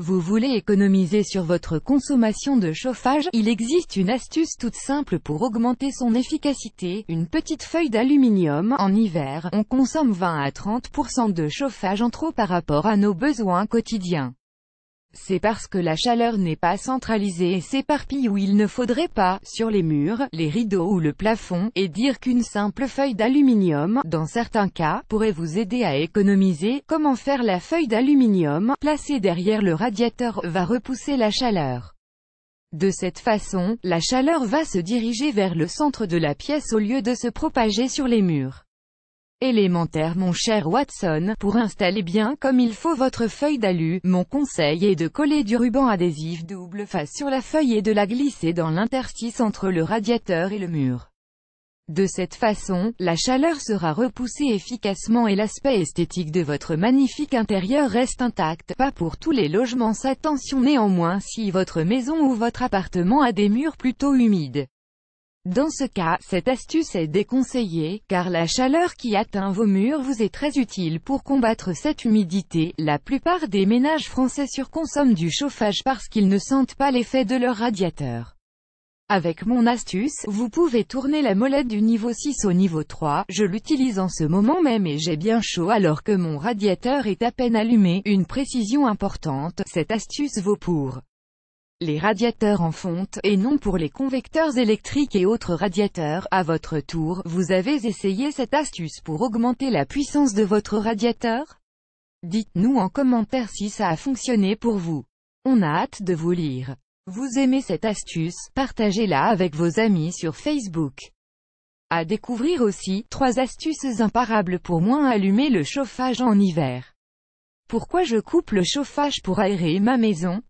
Vous voulez économiser sur votre consommation de chauffage Il existe une astuce toute simple pour augmenter son efficacité, une petite feuille d'aluminium. En hiver, on consomme 20 à 30% de chauffage en trop par rapport à nos besoins quotidiens. C'est parce que la chaleur n'est pas centralisée et s'éparpille où il ne faudrait pas, sur les murs, les rideaux ou le plafond, et dire qu'une simple feuille d'aluminium, dans certains cas, pourrait vous aider à économiser. Comment faire la feuille d'aluminium, placée derrière le radiateur, va repousser la chaleur. De cette façon, la chaleur va se diriger vers le centre de la pièce au lieu de se propager sur les murs élémentaire mon cher Watson, pour installer bien comme il faut votre feuille d'alu, mon conseil est de coller du ruban adhésif double face sur la feuille et de la glisser dans l'interstice entre le radiateur et le mur. De cette façon, la chaleur sera repoussée efficacement et l'aspect esthétique de votre magnifique intérieur reste intact, pas pour tous les logements attention néanmoins si votre maison ou votre appartement a des murs plutôt humides. Dans ce cas, cette astuce est déconseillée, car la chaleur qui atteint vos murs vous est très utile pour combattre cette humidité. La plupart des ménages français surconsomment du chauffage parce qu'ils ne sentent pas l'effet de leur radiateur. Avec mon astuce, vous pouvez tourner la molette du niveau 6 au niveau 3, je l'utilise en ce moment même et j'ai bien chaud alors que mon radiateur est à peine allumé, une précision importante, cette astuce vaut pour les radiateurs en fonte, et non pour les convecteurs électriques et autres radiateurs. À votre tour, vous avez essayé cette astuce pour augmenter la puissance de votre radiateur Dites-nous en commentaire si ça a fonctionné pour vous. On a hâte de vous lire. Vous aimez cette astuce, partagez-la avec vos amis sur Facebook. À découvrir aussi, 3 astuces imparables pour moins allumer le chauffage en hiver. Pourquoi je coupe le chauffage pour aérer ma maison